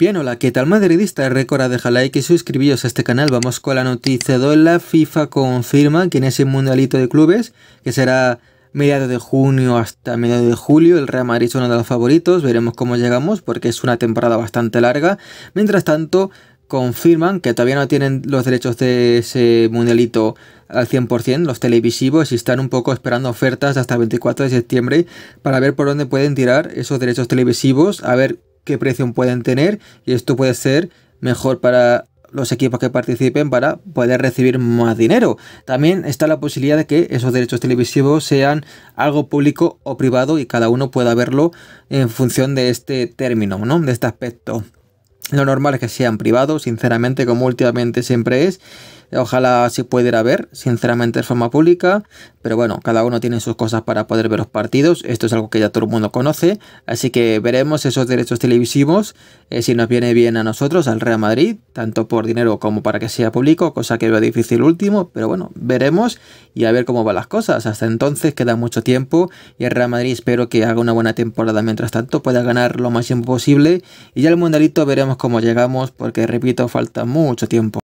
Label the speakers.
Speaker 1: Bien, hola, ¿qué tal madridista? Recuerda dejar like y suscribiros a este canal. Vamos con la noticia de la FIFA confirma que en ese mundialito de clubes, que será mediados de junio hasta mediados de julio, el Real Madrid es uno de los favoritos, veremos cómo llegamos porque es una temporada bastante larga. Mientras tanto, confirman que todavía no tienen los derechos de ese mundialito al 100%, los televisivos, y están un poco esperando ofertas hasta el 24 de septiembre para ver por dónde pueden tirar esos derechos televisivos, a ver qué precio pueden tener y esto puede ser mejor para los equipos que participen para poder recibir más dinero. También está la posibilidad de que esos derechos televisivos sean algo público o privado y cada uno pueda verlo en función de este término, ¿no? de este aspecto. Lo normal es que sean privados, sinceramente, como últimamente siempre es. Ojalá se pudiera ver, sinceramente, de forma pública. Pero bueno, cada uno tiene sus cosas para poder ver los partidos. Esto es algo que ya todo el mundo conoce. Así que veremos esos derechos televisivos, eh, si nos viene bien a nosotros, al Real Madrid, tanto por dinero como para que sea público, cosa que veo difícil último. Pero bueno, veremos y a ver cómo van las cosas. Hasta entonces queda mucho tiempo y el Real Madrid espero que haga una buena temporada mientras tanto, pueda ganar lo más posible. Y ya el mundialito veremos cómo llegamos, porque repito, falta mucho tiempo.